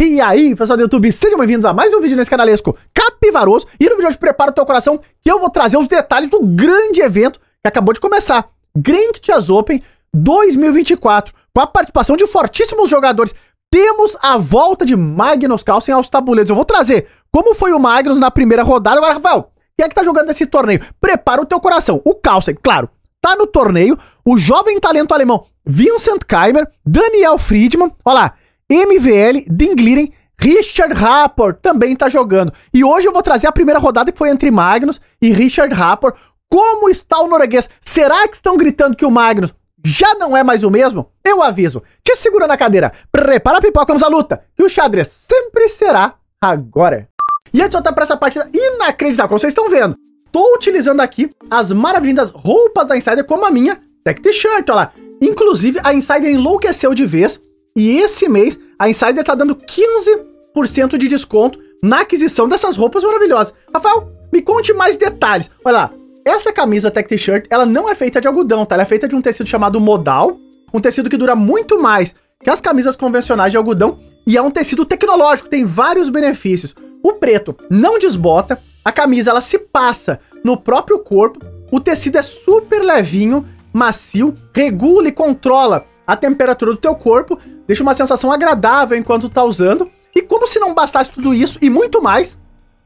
E aí, pessoal do YouTube, sejam bem-vindos a mais um vídeo nesse canalesco capivaroso. E no vídeo de hoje, prepara o teu coração, que eu vou trazer os detalhes do grande evento que acabou de começar. Grand Chess Open 2024, com a participação de fortíssimos jogadores. Temos a volta de Magnus Carlsen aos tabuleiros. Eu vou trazer como foi o Magnus na primeira rodada. Agora, Rafael, quem é que tá jogando nesse torneio? Prepara o teu coração. O Carlsen, claro, tá no torneio. O jovem talento alemão Vincent Keimer, Daniel Friedman, olha lá, MVL, Dingliren, Richard Rapport também tá jogando. E hoje eu vou trazer a primeira rodada que foi entre Magnus e Richard Rapport. Como está o norueguês? Será que estão gritando que o Magnus já não é mais o mesmo? Eu aviso. Te segura na cadeira, prepara a pipoca, vamos à luta. E o xadrez sempre será agora. E antes de voltar para pra essa partida inacreditável, como vocês estão vendo. Tô utilizando aqui as maravilhosas roupas da Insider, como a minha Tech T-Shirt, olha lá. Inclusive, a Insider enlouqueceu de vez e esse mês, a Insider tá dando 15% de desconto na aquisição dessas roupas maravilhosas. Rafael, me conte mais detalhes. Olha lá, essa camisa Tech T-shirt, ela não é feita de algodão, tá? Ela é feita de um tecido chamado modal, um tecido que dura muito mais que as camisas convencionais de algodão e é um tecido tecnológico, tem vários benefícios. O preto não desbota, a camisa ela se passa no próprio corpo, o tecido é super levinho, macio, regula e controla a temperatura do teu corpo, deixa uma sensação agradável enquanto tá usando. E como se não bastasse tudo isso e muito mais,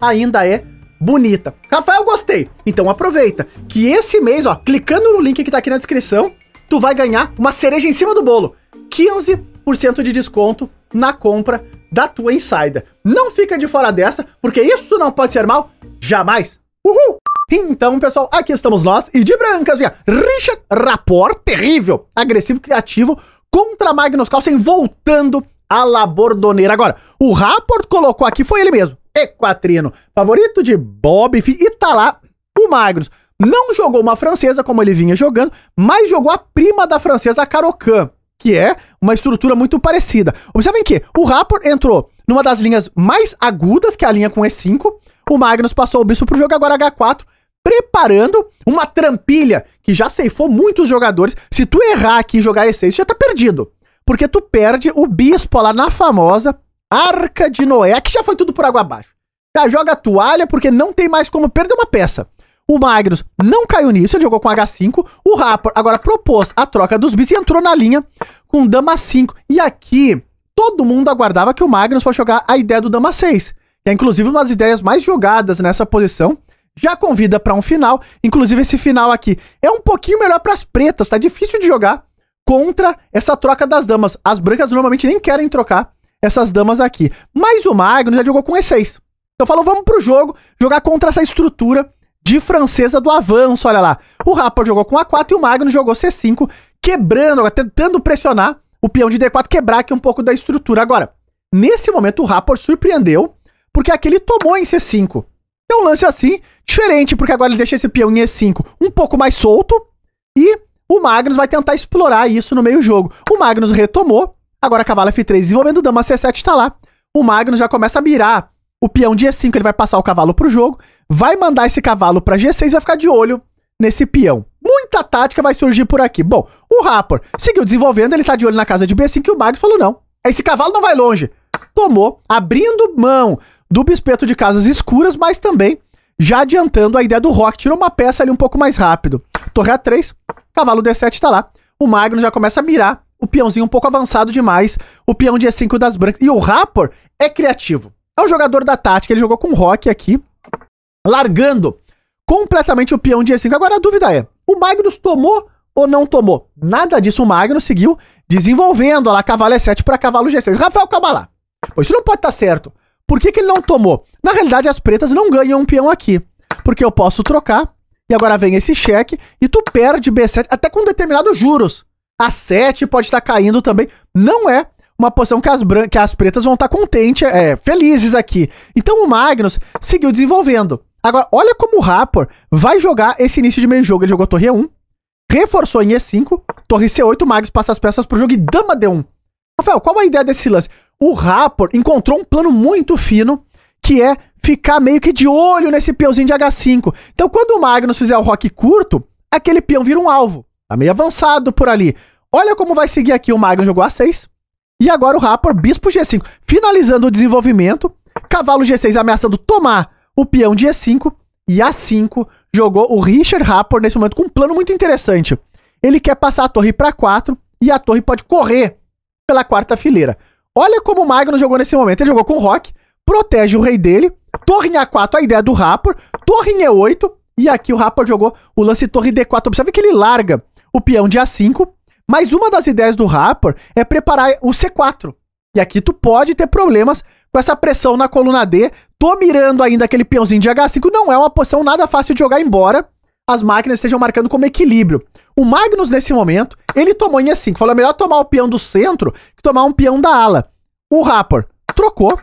ainda é bonita. Rafael, gostei. Então aproveita que esse mês, ó, clicando no link que tá aqui na descrição, tu vai ganhar uma cereja em cima do bolo. 15% de desconto na compra da tua Insider. Não fica de fora dessa, porque isso não pode ser mal jamais. Uhul! Então, pessoal, aqui estamos nós e de brancas, via Richard Rapport, terrível, agressivo, criativo, contra Magnus Carlsen, voltando à Labordoneira. Agora, o Rapport colocou aqui, foi ele mesmo, Equatrino, favorito de Bob, e tá lá o Magnus. Não jogou uma francesa como ele vinha jogando, mas jogou a prima da francesa, a Carocan, que é uma estrutura muito parecida. Observem que o Rapport entrou numa das linhas mais agudas, que é a linha com E5, o Magnus passou o bispo pro jogo, agora H4, preparando uma trampilha que já ceifou muitos jogadores. Se tu errar aqui e jogar esse, 6 já tá perdido. Porque tu perde o bispo lá na famosa Arca de Noé, que já foi tudo por água abaixo. Já joga a toalha porque não tem mais como perder uma peça. O Magnus não caiu nisso, ele jogou com H5. O Rapper agora propôs a troca dos bis e entrou na linha com Dama 5. E aqui, todo mundo aguardava que o Magnus fosse jogar a ideia do Dama 6. Que é inclusive uma das ideias mais jogadas nessa posição já convida para um final. Inclusive, esse final aqui é um pouquinho melhor para as pretas, tá difícil de jogar contra essa troca das damas. As brancas normalmente nem querem trocar essas damas aqui. Mas o Magnus já jogou com E6. Então falou, vamos pro jogo, jogar contra essa estrutura de francesa do avanço, olha lá. O Rapa jogou com A4 e o Magnus jogou C5, quebrando, tentando pressionar o peão de D4, quebrar aqui um pouco da estrutura. Agora, nesse momento o Rapport surpreendeu, porque aqui ele tomou em C5. É um lance assim diferente, porque agora ele deixa esse peão em E5 um pouco mais solto e o Magnus vai tentar explorar isso no meio jogo. O Magnus retomou, agora cavalo F3 desenvolvendo o dama C7 tá lá. O Magnus já começa a mirar o peão de E5, ele vai passar o cavalo pro jogo, vai mandar esse cavalo pra G6 e vai ficar de olho nesse peão. Muita tática vai surgir por aqui. Bom, o Rapper seguiu desenvolvendo, ele tá de olho na casa de B5 e o Magnus falou não. Esse cavalo não vai longe. Tomou, abrindo mão do bispeto de casas escuras, mas também já adiantando a ideia do Rock, tirou uma peça ali um pouco mais rápido. Torre A3, cavalo D7 tá lá. O Magno já começa a mirar. O peãozinho um pouco avançado demais. O peão de E5 das brancas. E o Rapper é criativo. É um jogador da tática. Ele jogou com o Rock aqui. Largando completamente o peão de E5. Agora a dúvida é: o Magnus tomou ou não tomou? Nada disso. O Magnus seguiu desenvolvendo lá cavalo E7 para cavalo G6. Rafael Cabalá. Pô, isso não pode estar tá certo. Por que, que ele não tomou? Na realidade, as pretas não ganham um peão aqui. Porque eu posso trocar, e agora vem esse cheque, e tu perde B7, até com determinados juros. A 7 pode estar caindo também. Não é uma posição que as, que as pretas vão estar contentes, é, felizes aqui. Então o Magnus seguiu desenvolvendo. Agora, olha como o Rapor vai jogar esse início de meio jogo. Ele jogou torre E1, reforçou em E5, torre C8, o Magnus passa as peças pro jogo e dama D1. Rafael, qual a ideia desse lance? o Raptor encontrou um plano muito fino que é ficar meio que de olho nesse peãozinho de H5. Então, quando o Magnus fizer o rock curto, aquele peão vira um alvo. Tá meio avançado por ali. Olha como vai seguir aqui. O Magnus jogou A6. E agora o Raptor, bispo G5. Finalizando o desenvolvimento. Cavalo G6 ameaçando tomar o peão de E5. E A5 jogou o Richard Raptor nesse momento com um plano muito interessante. Ele quer passar a torre para 4 e a torre pode correr pela quarta fileira. Olha como o Magno jogou nesse momento. Ele jogou com o Rock, protege o rei dele, torre em A4, a ideia do Rapper, torre em E8, e aqui o Rapper jogou o lance torre D4. Observe que ele larga o peão de A5, mas uma das ideias do Rapper é preparar o C4. E aqui tu pode ter problemas com essa pressão na coluna D. Tô mirando ainda aquele peãozinho de H5, não é uma posição nada fácil de jogar embora as máquinas estejam marcando como equilíbrio. O Magnus, nesse momento, ele tomou em assim, 5 falou: é melhor tomar o peão do centro que tomar um peão da ala. O Rapper trocou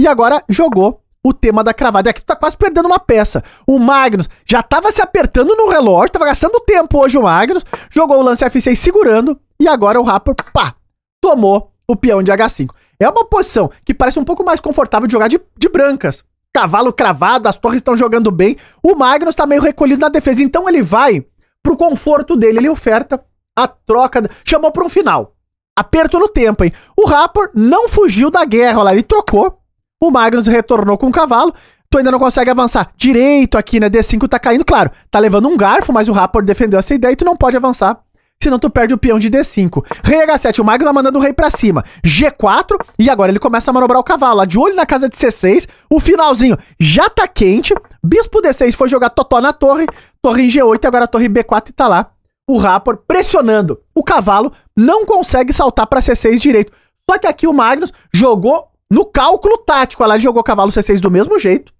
e agora jogou o tema da cravada. aqui tu tá quase perdendo uma peça. O Magnus já tava se apertando no relógio, tava gastando tempo hoje o Magnus, jogou o lance F6 segurando e agora o Rapper, pá, tomou o peão de H5. É uma posição que parece um pouco mais confortável de jogar de, de brancas, cavalo cravado, as torres estão jogando bem. O Magnus tá meio recolhido na defesa, então ele vai pro conforto dele, ele oferta a troca, chamou para um final. Aperto no tempo, hein? O Raptor não fugiu da guerra, olha lá, ele trocou. O Magnus retornou com o cavalo. Tu ainda não consegue avançar direito aqui, né? D5 tá caindo, claro. Tá levando um garfo, mas o Raptor defendeu essa ideia e tu não pode avançar senão tu perde o peão de D5. Rei H7, o Magno tá mandando o rei pra cima. G4, e agora ele começa a manobrar o cavalo. Lá de olho na casa de C6, o finalzinho já tá quente. Bispo D6 foi jogar totó na torre, torre em G8, e agora a torre B4 e tá lá. O Rapor pressionando o cavalo, não consegue saltar pra C6 direito. Só que aqui o Magnus jogou no cálculo tático. Lá ele jogou o cavalo C6 do mesmo jeito.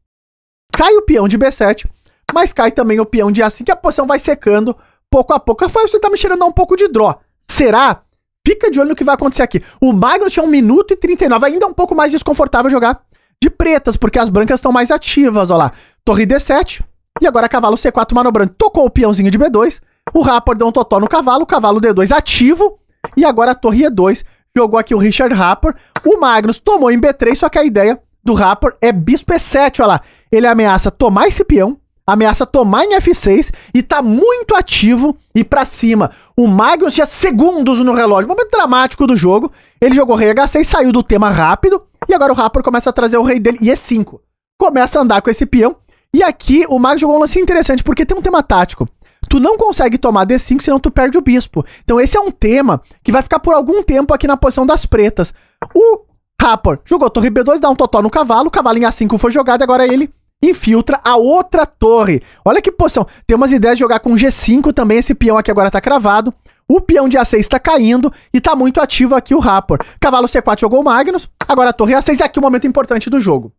Cai o peão de B7, mas cai também o peão de A5, que a posição vai secando pouco a pouco. Rafael, você tá me cheirando um pouco de draw. Será? Fica de olho no que vai acontecer aqui. O Magnus tinha é 1 minuto e 39, ainda é um pouco mais desconfortável jogar de pretas, porque as brancas estão mais ativas, ó lá. Torre D7, e agora cavalo C4 manobrando. Tocou o peãozinho de B2, o Rapor deu um totó no cavalo, O cavalo D2 ativo, e agora a torre E2 jogou aqui o Richard Rapor. O Magnus tomou em B3, só que a ideia do Rapor é bispo E7, ó lá. Ele ameaça tomar esse peão, ameaça tomar em F6 e tá muito ativo e para cima. O Magnus tinha segundos no relógio, momento dramático do jogo. Ele jogou rei H6, saiu do tema rápido e agora o Raptor começa a trazer o rei dele e E5. Começa a andar com esse peão. E aqui o Magnus jogou um lance interessante porque tem um tema tático. Tu não consegue tomar D5, senão tu perde o bispo. Então esse é um tema que vai ficar por algum tempo aqui na posição das pretas. O Raptor jogou torre B2, dá um totó no cavalo, o cavalo em A5 foi jogado, agora ele infiltra a outra torre. Olha que posição. Tem umas ideias de jogar com G5 também. Esse peão aqui agora tá cravado. O peão de A6 tá caindo e tá muito ativo aqui o Rapor. Cavalo C4 jogou o Magnus, agora a torre A6 e é aqui o momento importante do jogo.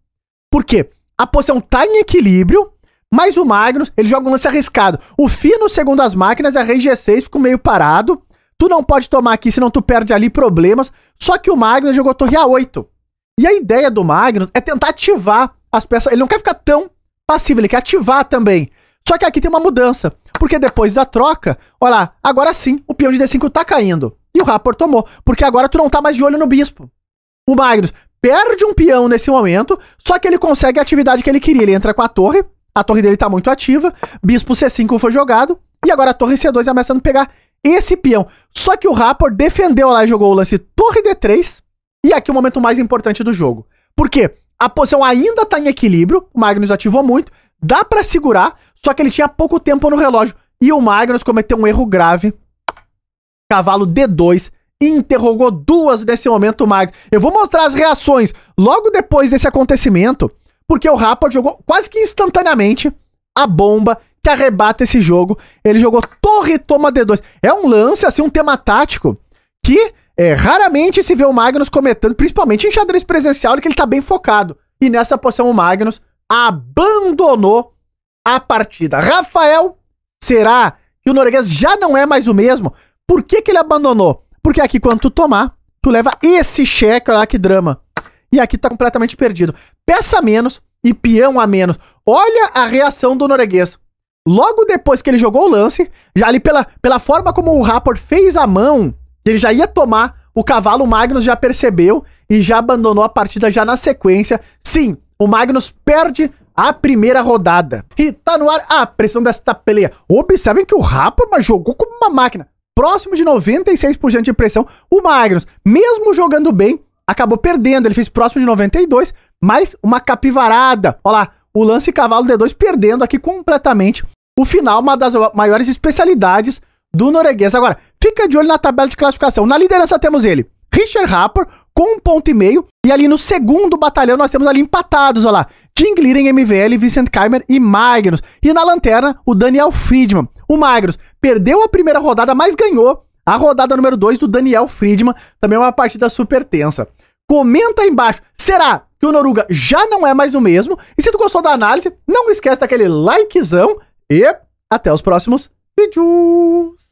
Por quê? A posição tá em equilíbrio, mas o Magnus, ele joga um lance arriscado. O Fino, segundo as máquinas, é rei G6, ficou meio parado. Tu não pode tomar aqui, senão tu perde ali problemas. Só que o Magnus jogou torre A8. E a ideia do Magnus é tentar ativar as peças. Ele não quer ficar tão passivo, ele quer ativar também. Só que aqui tem uma mudança. Porque depois da troca, olha lá, agora sim o peão de D5 tá caindo. E o Rapport tomou. Porque agora tu não tá mais de olho no bispo. O Magnus perde um peão nesse momento, só que ele consegue a atividade que ele queria. Ele entra com a torre, a torre dele tá muito ativa, bispo C5 foi jogado, e agora a torre C2 é ameaçando pegar esse peão. Só que o Rapport defendeu lá e jogou o lance torre D3, e aqui o momento mais importante do jogo. Por quê? A posição ainda tá em equilíbrio, o Magnus ativou muito, dá para segurar, só que ele tinha pouco tempo no relógio. E o Magnus cometeu um erro grave. Cavalo D2, interrogou duas nesse momento o Magnus. Eu vou mostrar as reações logo depois desse acontecimento, porque o Rapa jogou quase que instantaneamente a bomba que arrebata esse jogo. Ele jogou torre toma D2. É um lance, assim, um tema tático que é, raramente se vê o Magnus cometendo, principalmente em xadrez presencial, que ele tá bem focado. E nessa posição o Magnus abandonou a partida. Rafael, será que o norueguês já não é mais o mesmo? Por que, que ele abandonou? Porque aqui quando tu tomar, tu leva esse cheque, olha que drama. E aqui tu tá completamente perdido. Peça a menos e peão a menos. Olha a reação do norueguês. Logo depois que ele jogou o lance, já ali pela, pela forma como o Rapport fez a mão ele já ia tomar o cavalo, o Magnus já percebeu e já abandonou a partida já na sequência. Sim, o Magnus perde a primeira rodada. E tá no ar a pressão desta peleia. Observem que o Rapa jogou como uma máquina. Próximo de 96% de pressão, o Magnus, mesmo jogando bem, acabou perdendo. Ele fez próximo de 92, mas uma capivarada. Olha lá, o lance cavalo D2 perdendo aqui completamente. O final, uma das maiores especialidades do norueguês. Agora, Fica de olho na tabela de classificação. Na liderança temos ele, Richard Rapper, com um ponto e meio. E ali no segundo batalhão nós temos ali empatados, olha lá. Jim Gliren, MVL, Vincent Kaimer e Magnus. E na lanterna, o Daniel Friedman. O Magnus perdeu a primeira rodada, mas ganhou a rodada número 2 do Daniel Friedman. Também é uma partida super tensa. Comenta aí embaixo, será que o Noruga já não é mais o mesmo? E se tu gostou da análise, não esquece daquele likezão e até os próximos vídeos!